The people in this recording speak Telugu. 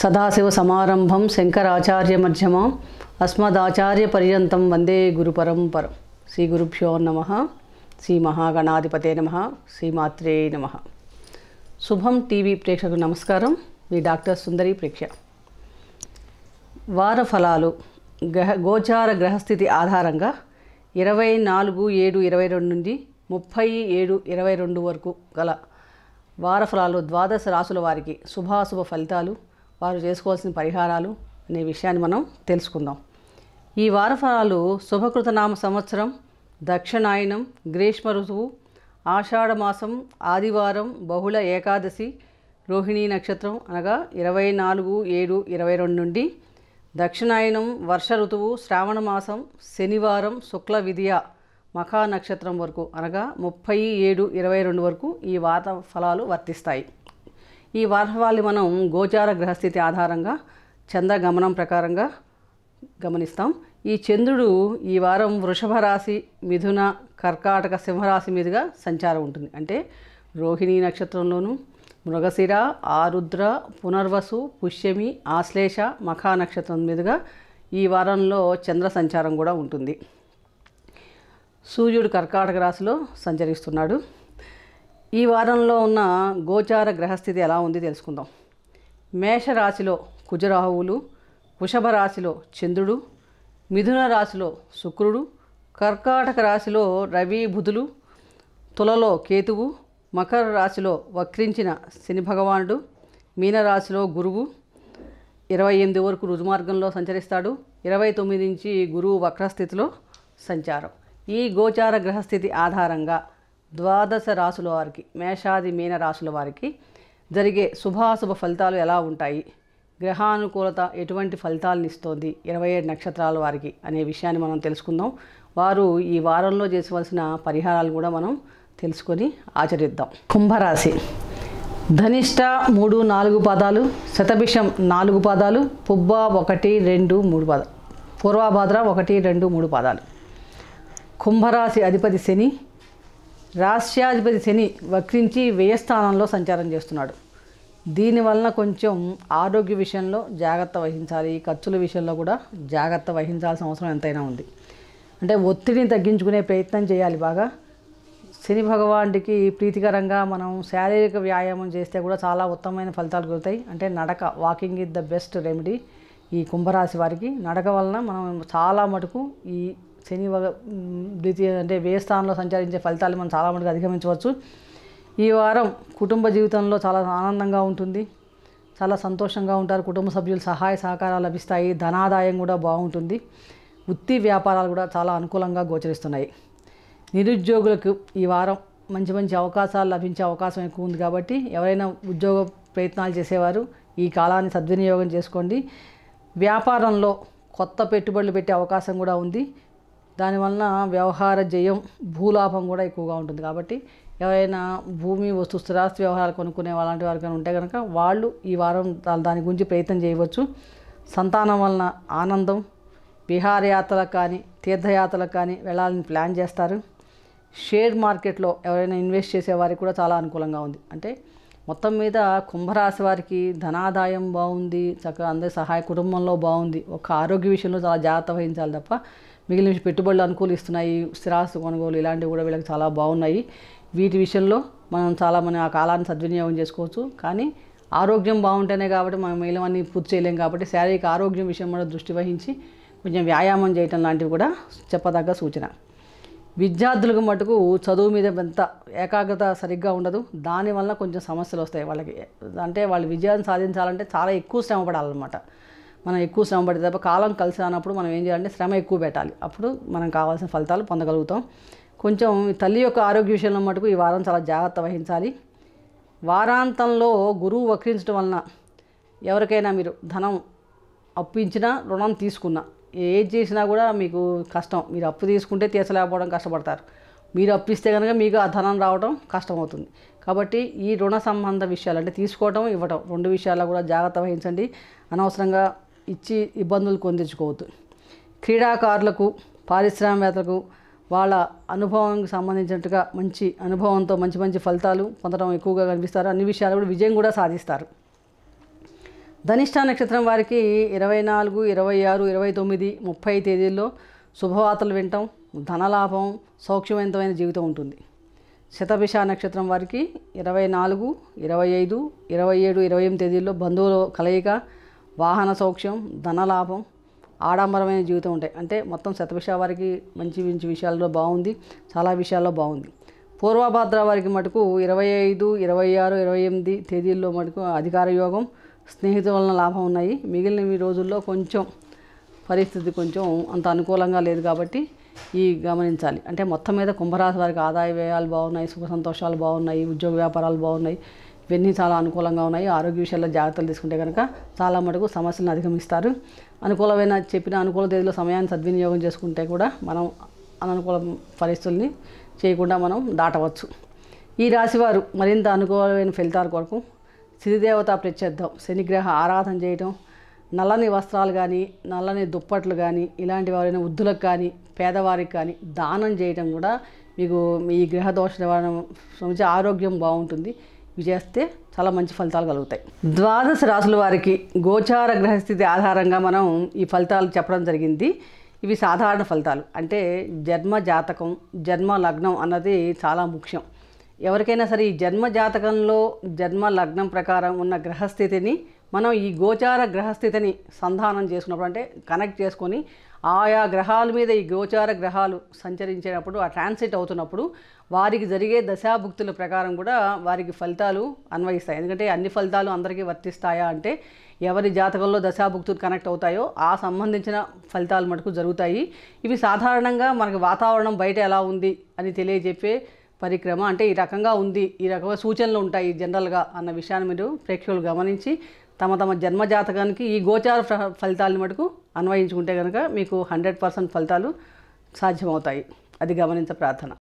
సదాశివ సమారంభం శంకరాచార్య మధ్యమం అస్మదాచార్య పర్యంతం వందే పరంపర శ్రీ గురుభ్యో నమ శ్రీ మహాగణాధిపతే నమ శ్రీమాత్రే నమ శుభం టీవీ ప్రేక్షకు నమస్కారం మీ డాక్టర్ సుందరి ప్రేక్ష వార ఫలాలు గ్రహ గోచార గ్రహస్థితి ఆధారంగా ఇరవై నాలుగు ఏడు ఇరవై రెండు నుండి ముప్పై ఏడు ఇరవై రెండు వరకు గల వారఫలాలు ద్వాదశ రాసుల వారికి శుభాశుభ ఫలితాలు వారు చేసుకోవాల్సిన పరిహారాలు అనే విషయాన్ని మనం తెలుసుకుందాం ఈ వారఫలాలు శుభకృతనామ సంవత్సరం దక్షిణాయనం గ్రీష్మ ఋతువు ఆషాఢమాసం ఆదివారం బహుళ ఏకాదశి రోహిణీ నక్షత్రం అనగా ఇరవై నాలుగు ఏడు ఇరవై రెండు నుండి దక్షిణాయనం వర్ష ఋతువు శ్రావణ మాసం శనివారం శుక్ల విద్య మఖా నక్షత్రం వరకు అనగా ముప్పై ఏడు ఇరవై రెండు వరకు ఈ వాత ఫలాలు వర్తిస్తాయి ఈ వారఫలాన్ని మనం గోచార గ్రహస్థితి ఆధారంగా చంద్రగమనం ప్రకారంగా గమనిస్తాం ఈ చంద్రుడు ఈ వారం వృషభ రాశి మిథున కర్కాటక సింహరాశి మీదుగా సంచారం ఉంటుంది అంటే రోహిణి నక్షత్రంలోను మృగశిర ఆరుద్ర పునర్వసు పుష్యమి ఆశ్లేష మఖా నక్షత్రం మీదుగా ఈ వారంలో చంద్ర సంచారం కూడా ఉంటుంది సూర్యుడు కర్కాటక రాశిలో సంచరిస్తున్నాడు ఈ వారంలో ఉన్న గోచార గ్రహస్థితి ఎలా ఉంది తెలుసుకుందాం మేషరాశిలో కుజరాహువులు వృషభ రాశిలో చంద్రుడు మిథున రాశిలో శుక్రుడు కర్కాటక రాశిలో రవి బుధులు తులలో కేతువు మకర రాశిలో వక్రించిన శని భగవానుడు మీనరాశిలో గురువు ఇరవై ఎనిమిది వరకు రుజుమార్గంలో సంచరిస్తాడు ఇరవై తొమ్మిది నుంచి గురువు వక్రస్థితిలో సంచారం ఈ గోచార గ్రహస్థితి ఆధారంగా ద్వాదశ రాసుల వారికి మేషాది మీన రాసుల వారికి జరిగే శుభాశుభ ఫలితాలు ఎలా ఉంటాయి గ్రహానుకూలత ఎటువంటి ఫలితాలను ఇస్తోంది ఇరవై ఏడు నక్షత్రాల వారికి అనే విషయాన్ని మనం తెలుసుకుందాం వారు ఈ వారంలో చేసవలసిన పరిహారాలు కూడా మనం తెలుసుకొని ఆచరిద్దాం కుంభరాశి ధనిష్ట మూడు నాలుగు పాదాలు శతభిషం నాలుగు పాదాలు పుబ్బ ఒకటి రెండు మూడు పాదాలు పూర్వాభాద్ర ఒకటి రెండు మూడు పాదాలు కుంభరాశి అధిపతి శని రాష్ట్రాధిపతి శని వక్రించి వ్యయస్థానంలో సంచారం చేస్తున్నాడు దీనివలన కొంచెం ఆరోగ్య విషయంలో జాగ్రత్త వహించాలి ఖర్చుల విషయంలో కూడా జాగ్రత్త వహించాల్సిన అవసరం ఎంతైనా ఉంది అంటే ఒత్తిడిని తగ్గించుకునే ప్రయత్నం చేయాలి బాగా శని భగవానుడికి ప్రీతికరంగా మనం శారీరక వ్యాయామం చేస్తే కూడా చాలా ఉత్తమమైన ఫలితాలు కలుగుతాయి అంటే నడక walking is the best remedy ఈ కుంభరాశి వారికి నడక వలన మనం చాలా మటుకు ఈ శని ద్వితీయ అంటే వ్యయ స్థానంలో సంచరించే ఫలితాలు మనం చాలా మందికి అధిగమించవచ్చు ఈ వారం కుటుంబ జీవితంలో చాలా ఆనందంగా ఉంటుంది చాలా సంతోషంగా ఉంటారు కుటుంబ సభ్యులు సహాయ సహకారాలు లభిస్తాయి ధనాదాయం కూడా బాగుంటుంది వృత్తి వ్యాపారాలు కూడా చాలా అనుకూలంగా గోచరిస్తున్నాయి నిరుద్యోగులకు ఈ వారం మంచి మంచి అవకాశాలు లభించే అవకాశం ఎక్కువ ఉంది కాబట్టి ఎవరైనా ఉద్యోగ ప్రయత్నాలు చేసేవారు ఈ కాలాన్ని సద్వినియోగం చేసుకోండి వ్యాపారంలో కొత్త పెట్టుబడులు పెట్టే అవకాశం కూడా ఉంది దానివలన వ్యవహార జయం భూలాభం కూడా ఎక్కువగా ఉంటుంది కాబట్టి ఎవరైనా భూమి వస్తు స్థిరాస్తి వ్యవహారాలు కొనుక్కునే అలాంటి వారికి ఉంటే కనుక వాళ్ళు ఈ వారం దాని గురించి ప్రయత్నం చేయవచ్చు సంతానం వలన ఆనందం విహారయాత్రలకు కానీ తీర్థయాత్రలకు కానీ వెళ్ళాలని ప్లాన్ చేస్తారు షేర్ మార్కెట్లో ఎవరైనా ఇన్వెస్ట్ చేసేవారికి కూడా చాలా అనుకూలంగా ఉంది అంటే మొత్తం మీద కుంభరాశి వారికి ధనాదాయం బాగుంది చక్కగా అందరి సహాయ కుటుంబంలో బాగుంది ఒక ఆరోగ్య విషయంలో చాలా జాగ్రత్త వహించాలి తప్ప మిగిలిన పెట్టుబడులు అనుకూలిస్తున్నాయి స్థిరాస్తి కొనుగోలు ఇలాంటివి కూడా వీళ్ళకి చాలా బాగున్నాయి వీటి విషయంలో మనం చాలా మన ఆ కాలాన్ని సద్వినియోగం చేసుకోవచ్చు కానీ ఆరోగ్యం బాగుంటేనే కాబట్టి మనం మిగిలినవన్నీ పూర్తి చేయలేం కాబట్టి శారీరక ఆరోగ్యం విషయం కూడా దృష్టి వహించి కొంచెం వ్యాయామం చేయటం లాంటివి కూడా చెప్పదగ్గ సూచన విద్యార్థులకు మటుకు చదువు మీద ఎంత ఏకాగ్రత సరిగ్గా ఉండదు దానివల్ల కొంచెం సమస్యలు వస్తాయి వాళ్ళకి అంటే వాళ్ళు విజయాన్ని సాధించాలంటే చాలా ఎక్కువ శ్రమ మనం ఎక్కువ శ్రమ పడితే తప్ప కాలం కలిసి రానప్పుడు మనం ఏం చేయాలంటే శ్రమ ఎక్కువ పెట్టాలి అప్పుడు మనం కావాల్సిన ఫలితాలు పొందగలుగుతాం కొంచెం తల్లి యొక్క ఆరోగ్య విషయంలో మటుకు ఈ వారం చాలా జాగ్రత్త వహించాలి వారాంతంలో గురువు వక్రించడం వలన ఎవరికైనా మీరు ధనం అప్పించినా రుణం తీసుకున్నా ఏది చేసినా కూడా మీకు కష్టం మీరు అప్పు తీసుకుంటే తీర్చలేకపోవడం కష్టపడతారు మీరు అప్పిస్తే కనుక మీకు ఆ ధనం రావడం కష్టమవుతుంది కాబట్టి ఈ రుణ సంబంధ విషయాలు అంటే తీసుకోవడం ఇవ్వడం రెండు విషయాల్లో కూడా జాగ్రత్త వహించండి అనవసరంగా ఇచ్చి ఇబ్బందులు కొందించుకోవద్దు క్రీడాకారులకు పారిశ్రామికవేత్తలకు వాళ్ళ అనుభవానికి సంబంధించినట్టుగా మంచి అనుభవంతో మంచి మంచి ఫలితాలు పొందడం ఎక్కువగా కనిపిస్తారు అన్ని విషయాలు కూడా విజయం కూడా సాధిస్తారు ధనిష్ట నక్షత్రం వారికి ఇరవై నాలుగు ఇరవై ఆరు ఇరవై తొమ్మిది ముప్పై తేదీల్లో శుభవార్తలు వినటం ధనలాభం సౌక్ష్యవంతమైన జీవితం ఉంటుంది శతభిష నక్షత్రం వారికి ఇరవై నాలుగు ఇరవై ఐదు ఇరవై ఏడు ఇరవై ఎనిమిది తేదీల్లో బంధువుల కలయిక వాహన ధన ధనలాభం ఆడంబరమైన జీవితం ఉంటాయి అంటే మొత్తం శతభిష వారికి మంచి మంచి విషయాల్లో బాగుంది చాలా విషయాల్లో బాగుంది పూర్వభాద్ర వారికి మటుకు ఇరవై ఐదు ఇరవై ఆరు ఇరవై ఎనిమిది తేదీల్లో మటుకు అధికార యోగం స్నేహితుల వలన లాభం ఉన్నాయి మిగిలిన ఈ రోజుల్లో కొంచెం పరిస్థితి కొంచెం అంత అనుకూలంగా లేదు కాబట్టి ఈ గమనించాలి అంటే మొత్తం మీద కుంభరాశి వారికి ఆదాయ వ్యయాలు బాగున్నాయి సుఖ సంతోషాలు బాగున్నాయి ఉద్యోగ వ్యాపారాలు బాగున్నాయి ఇవన్నీ చాలా అనుకూలంగా ఉన్నాయి ఆరోగ్య విషయాల్లో జాగ్రత్తలు తీసుకుంటే కనుక చాలా మటుకు సమస్యలను అధిగమిస్తారు అనుకూలమైన చెప్పిన అనుకూల తేదీలో సమయాన్ని సద్వినియోగం చేసుకుంటే కూడా మనం అననుకూల పరిస్థితుల్ని చేయకుండా మనం దాటవచ్చు ఈ రాశివారు మరింత అనుకూలమైన ఫలితాల కొరకు సిరిదేవత ప్రత్యర్థం శనిగ్రహ ఆరాధన చేయటం నల్లని వస్త్రాలు కానీ నల్లని దుప్పట్లు కానీ ఇలాంటి వారైన వృద్ధులకు కానీ పేదవారికి కానీ దానం చేయటం కూడా మీకు మీ గ్రహ దోష నివారణ నుంచి ఆరోగ్యం బాగుంటుంది ఇవి చేస్తే చాలా మంచి ఫలితాలు కలుగుతాయి ద్వాదశ రాసుల వారికి గోచార గ్రహస్థితి ఆధారంగా మనం ఈ ఫలితాలు చెప్పడం జరిగింది ఇవి సాధారణ ఫలితాలు అంటే జన్మ జాతకం జన్మ లగ్నం అన్నది చాలా ముఖ్యం ఎవరికైనా సరే ఈ జన్మ జాతకంలో జన్మ లగ్నం ప్రకారం ఉన్న గ్రహస్థితిని మనం ఈ గోచార గ్రహస్థితిని సంధానం చేసుకున్నప్పుడు అంటే కనెక్ట్ చేసుకొని ఆయా గ్రహాల మీద ఈ గోచార గ్రహాలు సంచరించేటప్పుడు ఆ ట్రాన్సిట్ అవుతున్నప్పుడు వారికి జరిగే దశాభుక్తుల ప్రకారం కూడా వారికి ఫలితాలు అన్వయిస్తాయి ఎందుకంటే అన్ని ఫలితాలు అందరికీ వర్తిస్తాయా అంటే ఎవరి జాతకంలో దశాభుక్తులు కనెక్ట్ అవుతాయో ఆ సంబంధించిన ఫలితాలు మటుకు జరుగుతాయి ఇవి సాధారణంగా మనకి వాతావరణం బయట ఎలా ఉంది అని తెలియజెప్పే పరిక్రమ అంటే ఈ రకంగా ఉంది ఈ రకమైన సూచనలు ఉంటాయి జనరల్గా అన్న విషయాన్ని మీరు ప్రేక్షకులు గమనించి తమ తమ జన్మ జాతకానికి ఈ గోచార ఫలితాలను మటుకు అన్వయించుకుంటే కనుక మీకు హండ్రెడ్ పర్సెంట్ ఫలితాలు సాధ్యమవుతాయి అది గమనించ ప్రార్థన